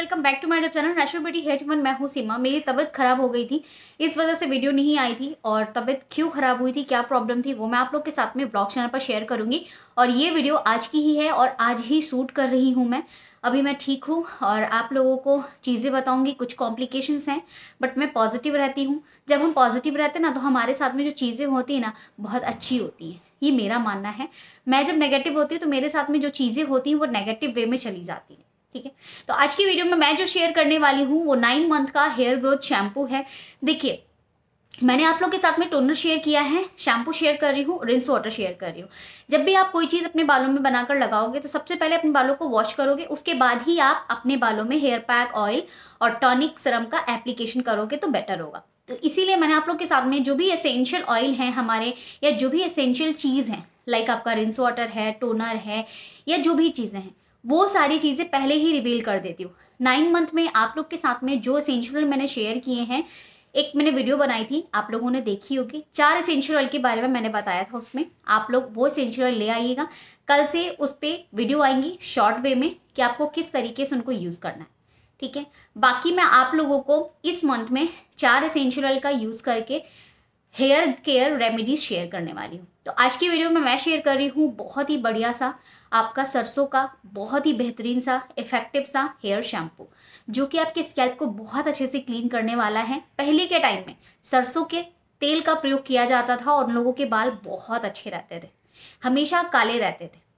welcome back to my डेब channel national beauty हेच वन मैं हूँ सीमा मेरी तबीयत खराब हो गई थी इस वजह से वीडियो नहीं आई थी और तबीयत क्यों खराब हुई थी क्या प्रॉब्लम थी वो मैं आप लोग के साथ में ब्लॉग चैनल पर शेयर करूंगी और ये वीडियो आज की ही है और आज ही शूट कर रही हूँ मैं अभी मैं ठीक हूँ और आप लोगों को चीज़ें बताऊँगी कुछ कॉम्प्लिकेशंस हैं बट मैं पॉजिटिव रहती हूँ जब हम पॉजिटिव रहते हैं ना तो हमारे साथ में जो चीज़ें होती हैं ना बहुत अच्छी होती हैं ये मेरा मानना है मैं जब नेगेटिव होती हूँ तो मेरे साथ में जो चीज़ें होती हैं वो नेगेटिव वे में चली जाती हैं ठीक है तो आज की वीडियो में मैं जो शेयर करने वाली हूँ वो नाइन मंथ का हेयर ग्रोथ शैम्पू है देखिए मैंने आप लोग के साथ में टोनर शेयर किया है शैम्पू शेयर कर रही हूँ रिंस वाटर शेयर कर रही हूँ जब भी आप कोई चीज़ अपने बालों में बनाकर लगाओगे तो सबसे पहले अपने बालों को वॉश करोगे उसके बाद ही आप अपने बालों में हेयर पैक ऑयल और टॉनिक सरम का एप्लीकेशन करोगे तो बेटर होगा तो इसीलिए मैंने आप लोग के साथ में जो भी एसेंशियल ऑयल है हमारे या जो भी एसेंशियल चीज़ हैं लाइक आपका रिंस वाटर है टोनर है या जो भी चीज़ें हैं वो सारी चीज़ें पहले ही रिवील कर देती हूँ नाइन मंथ में आप लोग के साथ में जो इसेंशियल मैंने शेयर किए हैं एक मैंने वीडियो बनाई थी आप लोगों ने देखी होगी चार असेंशियल ऑयल के बारे में मैंने बताया था उसमें आप लोग वो असेंशियल ऑयल ले आइएगा कल से उस पर वीडियो आएंगी शॉर्ट वे में कि आपको किस तरीके से उनको यूज़ करना है ठीक है बाकी मैं आप लोगों को इस मंथ में चार असेंशियल ऑयल का यूज़ करके हेयर केयर रेमेडीज़ शेयर करने वाली हूँ तो आज की वीडियो में मैं शेयर कर रही हूँ बहुत ही बढ़िया सा आपका सरसों का बहुत ही बेहतरीन सा इफ़ेक्टिव सा हेयर शैम्पू जो कि आपके स्कैल्प को बहुत अच्छे से क्लीन करने वाला है पहले के टाइम में सरसों के तेल का प्रयोग किया जाता था और लोगों के बाल बहुत अच्छे रहते थे हमेशा काले रहते थे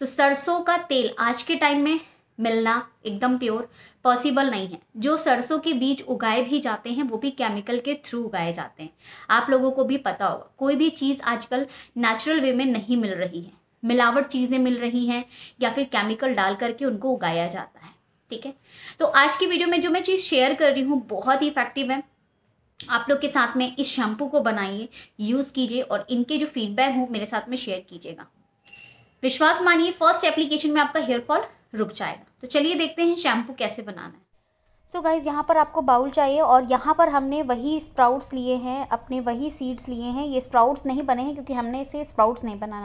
तो सरसों का तेल आज के टाइम में मिलना एकदम प्योर पॉसिबल नहीं है जो सरसों के बीज उगाए भी जाते हैं वो भी केमिकल के थ्रू उगाए जाते हैं आप लोगों को भी पता होगा कोई भी चीज़ आजकल नेचुरल वे में नहीं मिल रही है मिलावट चीज़ें मिल रही हैं या फिर केमिकल डाल करके उनको उगाया जाता है ठीक है तो आज की वीडियो में जो मैं चीज़ शेयर कर रही हूँ बहुत ही इफेक्टिव है आप लोग के साथ में इस शैम्पू को बनाइए यूज़ कीजिए और इनके जो फीडबैक हो मेरे साथ में शेयर कीजिएगा विश्वास मानिए फर्स्ट एप्लीकेशन में आपका हेयर फॉल रुक जाएगा तो चलिए देखते हैं शैम्पू कैसे बनाना है सो so गाइज़ यहाँ पर आपको बाउल चाहिए और यहाँ पर हमने वही स्प्राउट्स लिए हैं अपने वही सीड्स लिए हैं ये स्प्राउट्स नहीं बने हैं क्योंकि हमने इसे स्प्राउट्स नहीं बनाना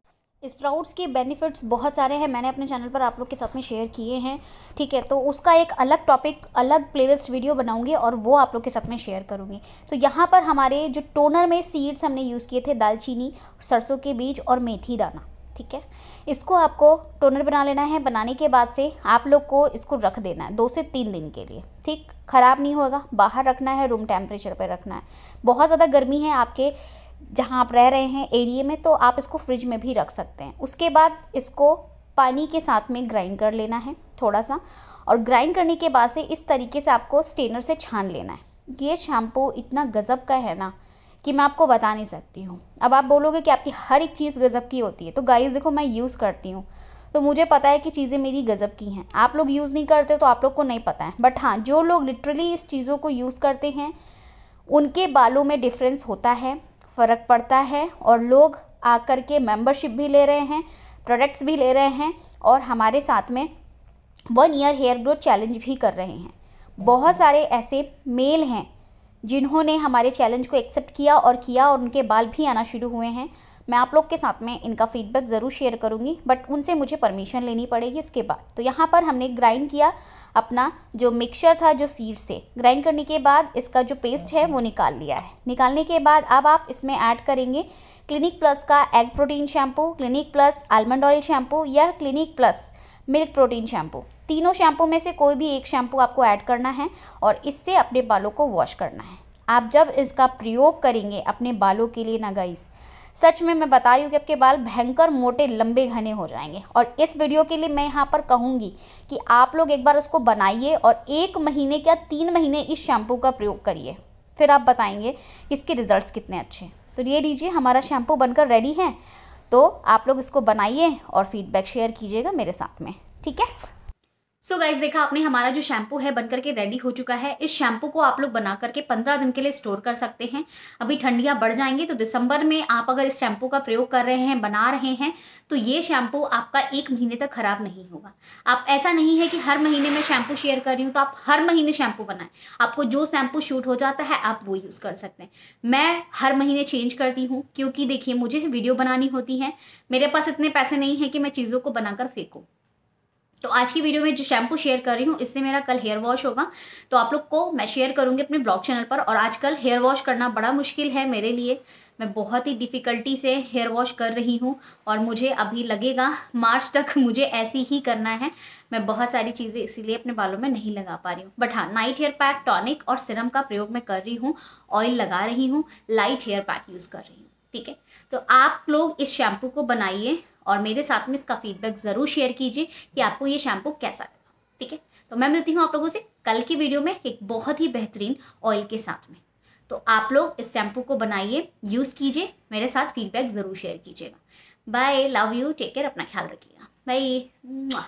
स्प्राउट्स के बेनिफिट्स बहुत सारे हैं मैंने अपने चैनल पर आप लोग के साथ में शेयर किए हैं ठीक है तो उसका एक अलग टॉपिक अलग प्लेलिस्ट वीडियो बनाऊंगी और वो आप लोग के साथ में शेयर करूंगी तो यहाँ पर हमारे जो टोनर में सीड्स हमने यूज़ किए थे दालचीनी सरसों के बीज और मेथी दाना ठीक है इसको आपको टोनर बना लेना है बनाने के बाद से आप लोग को इसको रख देना है दो से तीन दिन के लिए ठीक ख़राब नहीं होगा बाहर रखना है रूम टेम्परेचर पर रखना है बहुत ज़्यादा गर्मी है आपके जहाँ आप रह रहे हैं एरिए में तो आप इसको फ्रिज में भी रख सकते हैं उसके बाद इसको पानी के साथ में ग्राइंड कर लेना है थोड़ा सा और ग्राइंड करने के बाद से इस तरीके से आपको स्टेनर से छान लेना है ये शैम्पू इतना गज़ब का है ना कि मैं आपको बता नहीं सकती हूँ अब आप बोलोगे कि आपकी हर एक चीज़ गज़ब की होती है तो गाइस देखो मैं यूज़ करती हूँ तो मुझे पता है कि चीज़ें मेरी गज़ब की हैं आप लोग यूज़ नहीं करते तो आप लोग को नहीं पता है बट हाँ जो लोग लिटरली इस चीज़ों को यूज़ करते हैं उनके बालों में डिफरेंस होता है फ़र्क पड़ता है और लोग आकर के मेंबरशिप भी ले रहे हैं प्रोडक्ट्स भी ले रहे हैं और हमारे साथ में one year hair growth challenge भी कर रहे हैं बहुत सारे ऐसे मेल हैं जिन्होंने हमारे चैलेंज को एक्सेप्ट किया और किया और उनके बाल भी आना शुरू हुए हैं मैं आप लोग के साथ में इनका फीडबैक ज़रूर शेयर करूँगी बट उनसे मुझे परमिशन लेनी पड़ेगी उसके बाद तो यहाँ पर हमने ग्राइंड किया अपना जो मिक्सचर था जो सीड्स थे ग्राइंड करने के बाद इसका जो पेस्ट है वो निकाल लिया है निकालने के बाद अब आप इसमें ऐड करेंगे क्लिनिक प्लस का egg protein shampoo clinic plus almond oil shampoo या clinic plus milk protein shampoo तीनों शैम्पू में से कोई भी एक शैम्पू आपको ऐड करना है और इससे अपने बालों को वॉश करना है आप जब इसका प्रयोग करेंगे अपने बालों के लिए ना गाइस सच में मैं बता रही हूँ कि आपके बाल भयंकर मोटे लंबे घने हो जाएंगे और इस वीडियो के लिए मैं यहाँ पर कहूँगी कि आप लोग एक बार उसको बनाइए और एक महीने या तीन महीने इस शैम्पू का प्रयोग करिए फिर आप बताएंगे इसके रिजल्ट्स कितने अच्छे तो ये लीजिए हमारा शैम्पू बनकर रेडी है तो आप लोग इसको बनाइए और फीडबैक शेयर कीजिएगा मेरे साथ में ठीक है सो so गाइज देखा आपने हमारा जो शैम्पू है बन करके रेडी हो चुका है इस शैम्पू को आप लोग बना करके पंद्रह दिन के लिए स्टोर कर सकते हैं अभी ठंडियाँ बढ़ जाएंगी तो दिसंबर में आप अगर इस शैम्पू का प्रयोग कर रहे हैं बना रहे हैं तो ये शैम्पू आपका एक महीने तक खराब नहीं होगा आप ऐसा नहीं है कि हर महीने में शैम्पू शेयर कर रही हूँ तो आप हर महीने शैम्पू बनाएं आपको जो शैम्पू शूट हो जाता है आप वो यूज़ कर सकते हैं मैं हर महीने चेंज करती हूँ क्योंकि देखिए मुझे वीडियो बनानी होती है मेरे पास इतने पैसे नहीं है कि मैं चीज़ों को बनाकर फेंकूँ तो आज की वीडियो में जो शैम्पू शेयर कर रही हूँ इससे मेरा कल हेयर वॉश होगा तो आप लोग को मैं शेयर करूँगी अपने ब्लॉग चैनल पर और आजकल हेयर वॉश करना बड़ा मुश्किल है मेरे लिए मैं बहुत ही डिफ़िकल्टी से हेयर वॉश कर रही हूँ और मुझे अभी लगेगा मार्च तक मुझे ऐसी ही करना है मैं बहुत सारी चीज़ें इसीलिए अपने बालों में नहीं लगा पा रही हूँ बट हाँ नाइट हेयर पैक टॉनिक और सिरम का प्रयोग मैं कर रही हूँ ऑयल लगा रही हूँ लाइट हेयर पैक यूज़ कर रही हूँ ठीक है तो आप लोग इस शैम्पू को बनाइए और मेरे साथ में इसका फीडबैक ज़रूर शेयर कीजिए कि आपको ये शैम्पू कैसा लगा ठीक है तो मैं मिलती हूँ आप लोगों से कल की वीडियो में एक बहुत ही बेहतरीन ऑयल के साथ में तो आप लोग इस शैम्पू को बनाइए यूज़ कीजिए मेरे साथ फीडबैक ज़रूर शेयर कीजिएगा bye love you take care अपना ख्याल रखिएगा बाई